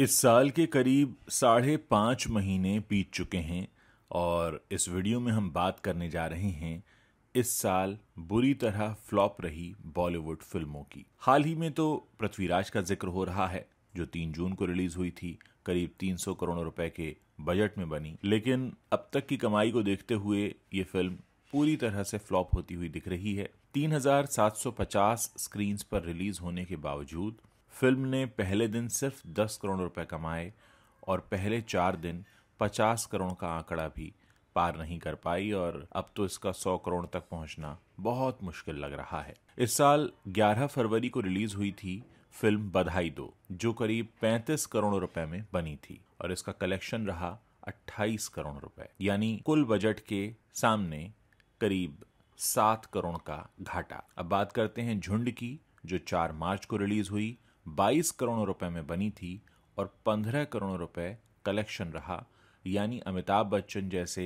इस साल के करीब साढ़े पाँच महीने बीत चुके हैं और इस वीडियो में हम बात करने जा रहे हैं इस साल बुरी तरह फ्लॉप रही बॉलीवुड फिल्मों की हाल ही में तो पृथ्वीराज का जिक्र हो रहा है जो तीन जून को रिलीज हुई थी करीब 300 करोड़ रुपए के बजट में बनी लेकिन अब तक की कमाई को देखते हुए ये फिल्म पूरी तरह से फ्लॉप होती हुई दिख रही है 3750 स्क्रीन्स पर रिलीज होने के बावजूद फिल्म ने पहले दिन सिर्फ 10 करोड़ रुपए कमाए और पहले चार दिन 50 करोड़ का आंकड़ा भी पार नहीं कर पाई और अब तो इसका 100 करोड़ तक पहुंचना बहुत मुश्किल लग रहा है इस साल 11 फरवरी को रिलीज हुई थी फिल्म बधाई दो जो करीब 35 करोड़ रुपए में बनी थी और इसका कलेक्शन रहा 28 करोड़ रुपए यानी कुल बजट के सामने करीब सात करोड़ का घाटा अब बात करते हैं झुंड की जो चार मार्च को रिलीज हुई 22 करोड़ रुपए में बनी थी और 15 करोड़ रुपए कलेक्शन रहा यानी अमिताभ बच्चन जैसे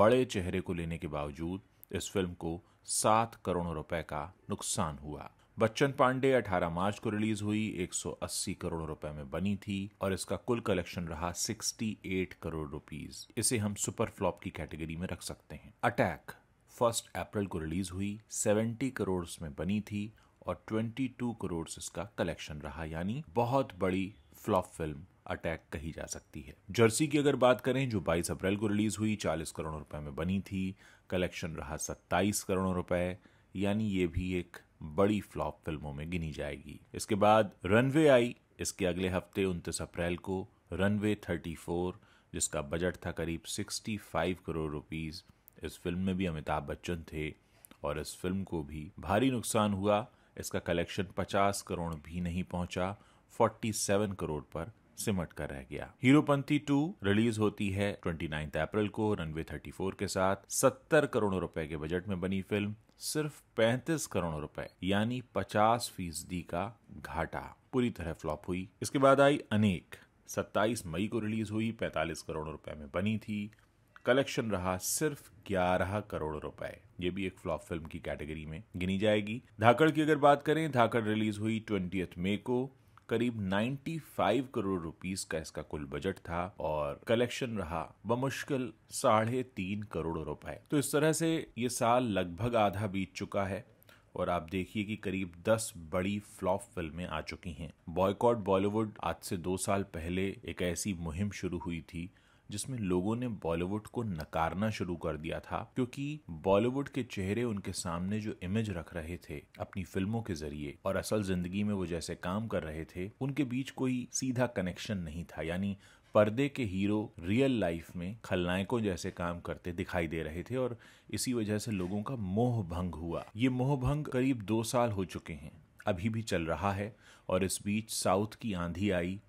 बड़े चेहरे को लेने के बावजूद इस फिल्म को सात करोड़ रुपए का नुकसान हुआ बच्चन पांडे 18 मार्च को रिलीज हुई 180 करोड़ रुपए में बनी थी और इसका कुल कलेक्शन रहा 68 करोड़ रुपीस इसे हम सुपर फ्लॉप की कैटेगरी में रख सकते हैं अटैक फर्स्ट अप्रैल को रिलीज हुई 70 करोड़ में बनी थी और 22 करोड़ इसका कलेक्शन रहा यानी बहुत बड़ी फ्लॉप फिल्म अटैक कही जा सकती है जर्सी की अगर बात करें जो 22 अप्रैल को रिलीज हुई 40 करोड़ रुपए में बनी थी कलेक्शन रहा 27 करोड़ रुपए यानी ये भी एक बड़ी फ्लॉप फिल्मों में गिनी जाएगी इसके बाद रनवे आई इसके अगले हफ्ते उनतीस अप्रैल को रनवे 34 जिसका बजट था करीब 65 करोड़ रुपीस इस फिल्म में भी अमिताभ बच्चन थे और इस फिल्म को भी भारी नुकसान हुआ इसका कलेक्शन 50 करोड़ भी नहीं पहुंचा 47 करोड़ पर सिमट कर रह गया हीरोपंथी 2 रिलीज होती है ट्वेंटी अप्रैल को रनवे 34 के साथ 70 करोड़ रुपए के बजट में बनी फिल्म सिर्फ 35 करोड़ रुपए यानी 50 फीसदी का घाटा पूरी तरह फ्लॉप हुई इसके बाद आई अनेक 27 मई को रिलीज हुई 45 करोड़ रुपए में बनी थी कलेक्शन रहा सिर्फ 11 करोड़ रुपए ये भी एक फ्लॉप फिल्म की कैटेगरी में गिनी जाएगी धाकड़ की अगर बात करें धाकड़ रिलीज हुई ट्वेंटी मई को करीब 95 करोड़ रुपीस का इसका कुल बजट था और कलेक्शन रहा बमुश्किल साढ़े तीन करोड़ रुपए तो इस तरह से ये साल लगभग आधा बीत चुका है और आप देखिए कि करीब 10 बड़ी फ्लॉप फिल्में आ चुकी हैं बॉयकॉट बॉलीवुड आज से दो साल पहले एक ऐसी मुहिम शुरू हुई थी जिसमें लोगों ने बॉलीवुड को नकारना शुरू कर दिया था क्योंकि बॉलीवुड के चेहरे उनके सामने जो इमेज रख रहे थे अपनी फिल्मों के जरिए और असल जिंदगी में वो जैसे काम कर रहे थे उनके बीच कोई सीधा कनेक्शन नहीं था यानी पर्दे के हीरो रियल लाइफ में खलनायकों जैसे काम करते दिखाई दे रहे थे और इसी वजह से लोगों का मोह भंग हुआ ये मोह भंग करीब दो साल हो चुके हैं अभी भी चल रहा है और इस बीच साउथ की आंधी आई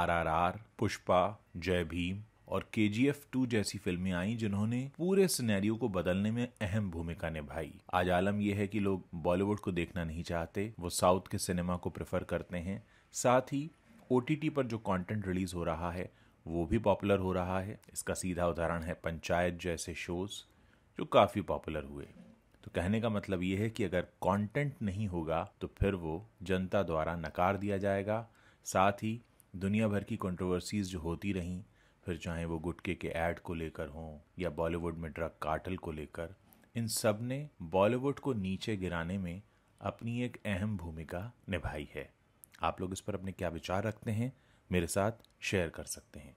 आरआरआर पुष्पा जय भीम और के जी एफ टू जैसी फिल्में आईं जिन्होंने पूरे सिनेरियो को बदलने में अहम भूमिका निभाई आज आलम यह है कि लोग बॉलीवुड को देखना नहीं चाहते वो साउथ के सिनेमा को प्रेफर करते हैं साथ ही ओ पर जो कंटेंट रिलीज हो रहा है वो भी पॉपुलर हो रहा है इसका सीधा उदाहरण है पंचायत जैसे शोज़ जो काफ़ी पॉपुलर हुए तो कहने का मतलब ये है कि अगर कंटेंट नहीं होगा तो फिर वो जनता द्वारा नकार दिया जाएगा साथ ही दुनिया भर की कंट्रोवर्सीज जो होती रहीं फिर चाहे वो गुटके के ऐड को लेकर हों या बॉलीवुड में ड्रग काटल को लेकर इन सब ने बॉलीवुड को नीचे गिराने में अपनी एक अहम भूमिका निभाई है आप लोग इस पर अपने क्या विचार रखते हैं मेरे साथ शेयर कर सकते हैं